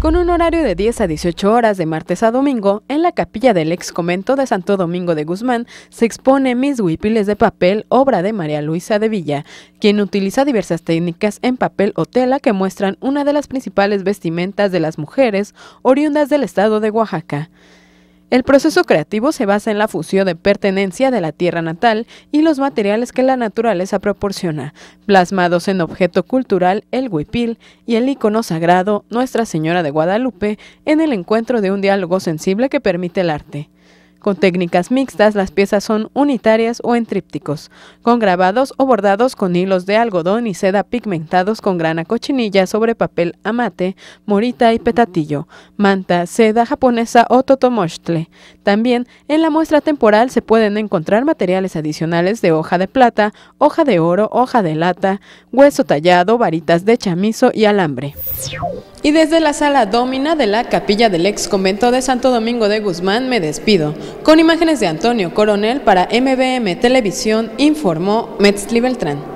con un horario de 10 a 18 horas de martes a domingo, en la capilla del ex convento de Santo Domingo de Guzmán se expone Mis Huipiles de Papel, obra de María Luisa de Villa, quien utiliza diversas técnicas en papel o tela que muestran una de las principales vestimentas de las mujeres oriundas del estado de Oaxaca. El proceso creativo se basa en la fusión de pertenencia de la tierra natal y los materiales que la naturaleza proporciona, plasmados en objeto cultural el huipil y el icono sagrado Nuestra Señora de Guadalupe en el encuentro de un diálogo sensible que permite el arte. Con técnicas mixtas, las piezas son unitarias o en trípticos, con grabados o bordados con hilos de algodón y seda pigmentados con grana cochinilla sobre papel amate, morita y petatillo, manta, seda japonesa o totomostle. También en la muestra temporal se pueden encontrar materiales adicionales de hoja de plata, hoja de oro, hoja de lata, hueso tallado, varitas de chamizo y alambre. Y desde la sala domina de la capilla del ex convento de Santo Domingo de Guzmán me despido. Con imágenes de Antonio Coronel para MBM Televisión informó Metzli Beltrán.